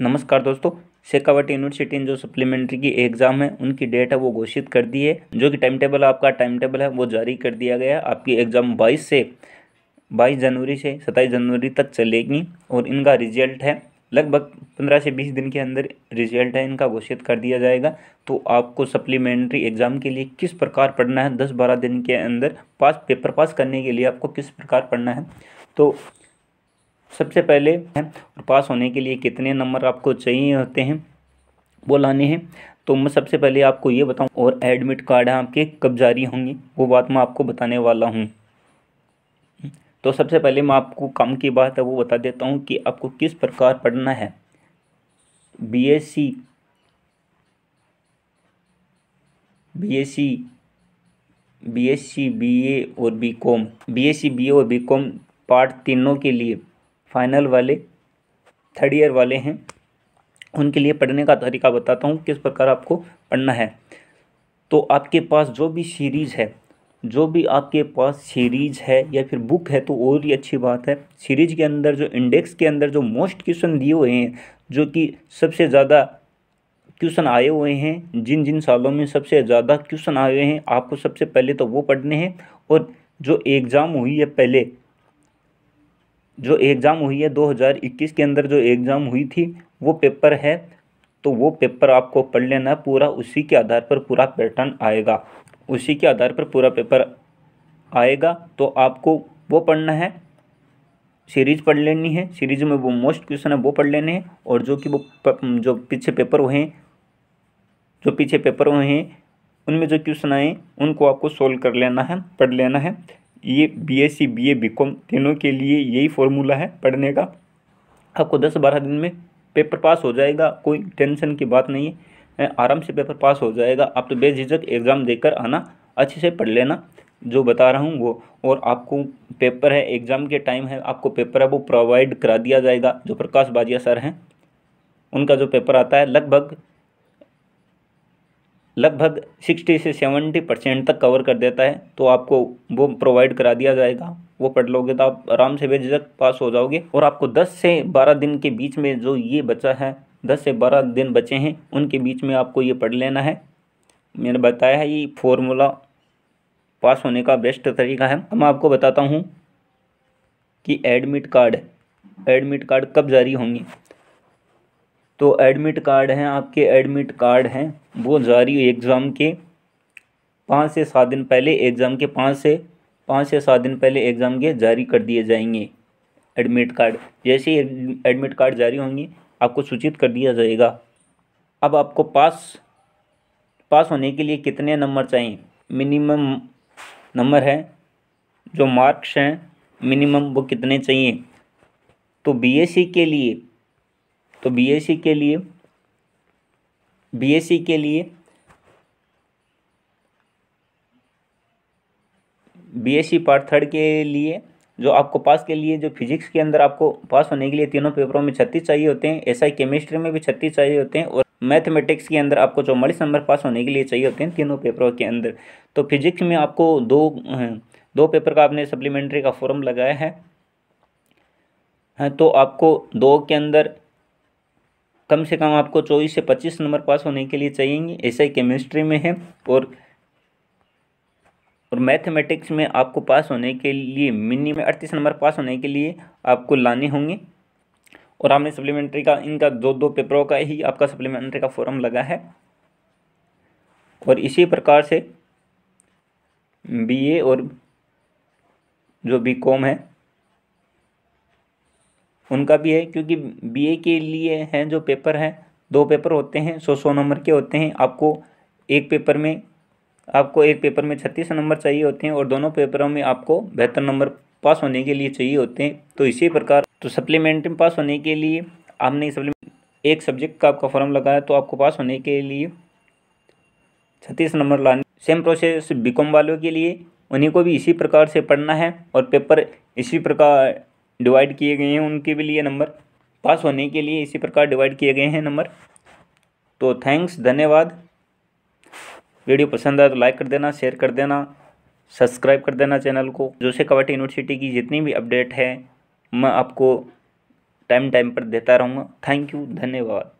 नमस्कार दोस्तों शेखावट यूनिवर्सिटी ने जो सप्लीमेंट्री की एग्ज़ाम है उनकी डेट है वो घोषित कर दी है जो कि टाइम टेबल आपका टाइम टेबल है वो जारी कर दिया गया है आपकी एग्ज़ाम 22 से 22 जनवरी से 27 जनवरी तक चलेगी और इनका रिजल्ट है लगभग 15 से 20 दिन के अंदर रिजल्ट है इनका घोषित कर दिया जाएगा तो आपको सप्लीमेंट्री एग्ज़ाम के लिए किस प्रकार पढ़ना है दस बारह दिन के अंदर पास पेपर पास करने के लिए आपको किस प्रकार पढ़ना है तो सबसे पहले और पास होने के लिए कितने नंबर आपको चाहिए होते हैं वो लाने हैं तो मैं सबसे पहले आपको ये बताऊं और एडमिट कार्ड आपके कब जारी होंगे वो बात मैं आपको बताने वाला हूँ तो सबसे पहले मैं आपको काम की बात है वो बता देता हूँ कि आपको किस प्रकार पढ़ना है B S C B S C B S C B A और B com B S C B A और बी कॉम पार्ट तीनों के लिए फाइनल वाले थर्ड ईयर वाले हैं उनके लिए पढ़ने का तरीका बताता हूँ किस प्रकार आपको पढ़ना है तो आपके पास जो भी सीरीज़ है जो भी आपके पास सीरीज है या फिर बुक है तो और ही अच्छी बात है सीरीज के अंदर जो इंडेक्स के अंदर जो मोस्ट क्वेश्चन दिए हुए हैं जो कि सबसे ज़्यादा क्वेश्चन आए हुए हैं जिन जिन सालों में सबसे ज़्यादा क्वेश्चन आए हुए हैं आपको सबसे पहले तो वो पढ़ने हैं और जो एग्ज़ाम हुई है पहले जो एग्ज़ाम हुई है 2021 के अंदर जो एग्ज़ाम हुई थी वो पेपर है तो वो पेपर आपको पढ़ लेना पूरा उसी के आधार पर पूरा पैटर्न आएगा उसी के आधार पर पूरा पेपर आएगा तो आपको वो पढ़ना है सीरीज पढ़ लेनी है सीरीज में वो मोस्ट क्वेश्चन है वो पढ़ लेने हैं और जो कि वो जो पीछे पेपर हुए हैं जो पीछे पेपर हुए हैं उनमें जो क्वेश्चन आए उनको आपको सोल्व कर लेना है पढ़ लेना है ये B S C B A B com तीनों के लिए यही फॉर्मूला है पढ़ने का आपको दस बारह दिन में पेपर पास हो जाएगा कोई टेंशन की बात नहीं है आराम से पेपर पास हो जाएगा आप तो बेझिझक एग्ज़ाम देकर आना अच्छे से पढ़ लेना जो बता रहा हूँ वो और आपको पेपर है एग्ज़ाम के टाइम है आपको पेपर है वो प्रोवाइड करा दिया जाएगा जो प्रकाश बाजिया सर हैं उनका जो पेपर आता है लगभग लगभग 60 से 70 परसेंट तक कवर कर देता है तो आपको वो प्रोवाइड करा दिया जाएगा वो पढ़ लोगे तो आप आराम से बेझिझक पास हो जाओगे और आपको 10 से 12 दिन के बीच में जो ये बचा है 10 से 12 दिन बचे हैं उनके बीच में आपको ये पढ़ लेना है मैंने बताया है ये फॉर्मूला पास होने का बेस्ट तरीका है मैं आपको बताता हूँ कि एडमिट कार्ड एडमिट कार्ड कब जारी होंगे तो एडमिट कार्ड हैं आपके एडमिट कार्ड हैं वो जारी एग्ज़ाम के पाँच से सात दिन पहले एग्ज़ाम के पाँच से पाँच से सात दिन पहले एग्ज़ाम के जारी कर दिए जाएंगे एडमिट कार्ड जैसे ही एडमिट कार्ड जारी होंगे आपको सूचित कर दिया जाएगा अब आपको पास पास होने के लिए कितने नंबर चाहिए मिनिमम नंबर है जो मार्क्स हैं मिनिमम वो कितने चाहिए तो बीएससी e के लिए तो बीएससी के लिए बीएससी के लिए बीएससी पार्ट थर्ड के लिए जो आपको पास के लिए जो फिजिक्स के अंदर आपको पास होने के लिए तीनों पेपरों में छत्तीस चाहिए होते हैं ऐसा ही केमिस्ट्री में भी छत्तीस चाहिए होते हैं और मैथमेटिक्स के अंदर आपको चौवालीस नंबर पास होने के लिए चाहिए होते हैं तीनों पेपरों के अंदर तो फिजिक्स में आपको दो दो पेपर का आपने सप्लीमेंट्री का फॉर्म लगाया है तो आपको दो के अंदर कम से कम आपको चौबीस से पच्चीस नंबर पास होने के लिए चाहिए ऐसा ही केमिस्ट्री में है और और मैथमेटिक्स में आपको पास होने के लिए मिनिमम अड़तीस नंबर पास होने के लिए आपको लाने होंगे और आपने सप्लीमेंट्री का इनका दो दो पेपरों का ही आपका सप्लीमेंट्री का फॉर्म लगा है और इसी प्रकार से बीए और जो बीकॉम है उनका भी है क्योंकि बीए के लिए हैं जो पेपर हैं दो पेपर होते हैं सौ सौ नंबर के होते हैं आपको एक पेपर में आपको एक पेपर में छत्तीस नंबर चाहिए होते हैं और दोनों पेपरों में आपको बेहतर नंबर पास होने के लिए चाहिए होते हैं तो इसी प्रकार तो सप्लीमेंट्री में पास होने के लिए आपने एक सब्जेक्ट का आपका फॉर्म लगाया तो आपको पास होने के लिए छत्तीस नंबर लाने सेम प्रोसेस बीकॉम वालों के लिए उन्हीं को भी इसी प्रकार से पढ़ना है और पेपर इसी प्रकार डिवाइड किए गए हैं उनके भी लिए नंबर पास होने के लिए इसी प्रकार डिवाइड किए गए हैं नंबर तो थैंक्स धन्यवाद वीडियो पसंद आए तो लाइक कर देना शेयर कर देना सब्सक्राइब कर देना चैनल को जोशे कवाटी यूनिवर्सिटी की जितनी भी अपडेट है मैं आपको टाइम टाइम पर देता रहूँगा थैंक यू धन्यवाद